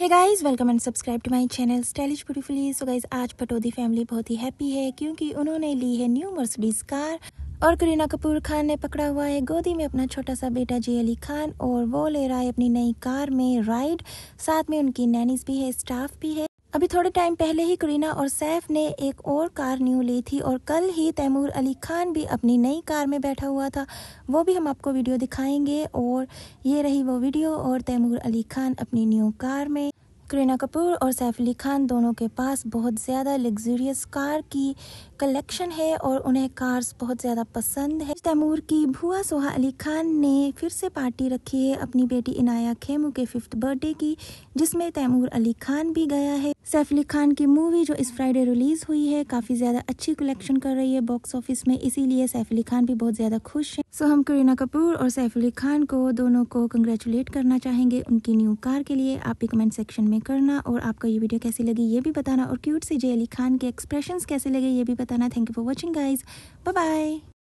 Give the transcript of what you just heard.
है guys welcome and subscribe to my channel stylish beautifully so guys आज Pataudi family बहुत ही happy है क्योंकि उन्होंने ली है न्यू मर्सिडीज कार और करीना कपूर खान ने पकड़ा हुआ है गोदी में अपना छोटा सा बेटा जे अली खान और वो ले रहा है अपनी नई कार में राइड साथ में उनकी नैनीज भी है स्टाफ भी है अभी थोड़े टाइम पहले ही करीना और सैफ ने एक और कार न्यू ली थी और कल ही तैमूर अली खान भी अपनी नई कार में बैठा हुआ था वो भी हम आपको वीडियो दिखाएंगे और ये रही वो वीडियो और तैमूर अली खान अपनी न्यू कार में करीना कपूर और सैफ अली खान दोनों के पास बहुत ज़्यादा लग्जूरियस कार की कलेक्शन है और उन्हें कार्स बहुत ज़्यादा पसंद है तैमूर की भुआ सोहा अली खान ने फिर से पार्टी रखी है अपनी बेटी इनाया खेमू के फिफ्थ बर्थडे की जिसमें तैमूर अली खान भी गया है सैफ अली खान की मूवी जो इस फ्राइडे रिलीज़ हुई है काफ़ी ज़्यादा अच्छी कलेक्शन कर रही है बॉक्स ऑफिस में इसीलिए सैफ अली खान भी बहुत ज़्यादा खुश हैं सो हम करीना कपूर और सैफ अली खान को दोनों को कंग्रेचुलेट करना चाहेंगे उनकी न्यू कार के लिए आप भी कमेंट सेक्शन में कमेंट करना और आपको ये वीडियो कैसी लगी ये भी बताना और क्यूट से जे अली खान के एक्सप्रेशंस कैसे लगे ये भी बताना thank you for watching guys bye